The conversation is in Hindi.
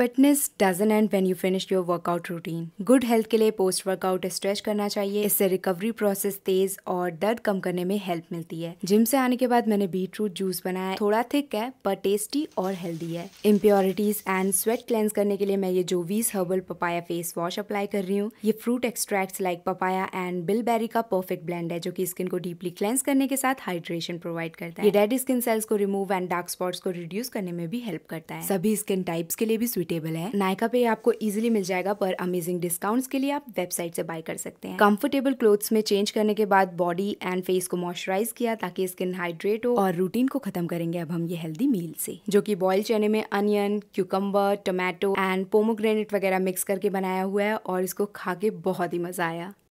fitness doesn't end when you finish your workout routine good health के लिए पोस्ट वर्कआउट स्ट्रेच करना चाहिए इससे रिकवरी प्रोसेस तेज और दर्द कम करने में हेल्प मिलती है जिम से आने के बाद मैंने बीट रूट जूस बनाया थोड़ा थिक है पर टेस्टी और हेल्दी है इम्प्योरिटीज एंड स्वेट क्लेंस करने के लिए मैं ये Jovees herbal papaya face wash apply कर रही हूँ ये fruit extract like papaya and bilberry का परफेक्ट ब्लेंड है जो की स्किन को डीपली क्लेंस करने के साथ हाइड्रेशन प्रोवाइड करता है ये डेड स्किन सेल्स को रिमूव एंड डार्क स्पॉट्स को रिड्यूस करने में भी हेल्प करता है सभी स्किन टाइप्स के लिए भी स्वीट टेबल है नायका पे आपको इजिली मिल जाएगा पर अमेजिंग डिस्काउंट्स के लिए आप वेबसाइट से बाय कर सकते हैं कंफर्टेबल क्लोथ्स में चेंज करने के बाद बॉडी एंड फेस को मॉइस्चराइज किया ताकि स्किन हाइड्रेट हो और रूटीन को खत्म करेंगे अब हम ये हेल्दी मील से जो की बॉयल चने में onion cucumber tomato and pomegranate वगैरह मिक्स करके बनाया हुआ है और इसको खा के बहुत ही मजा आया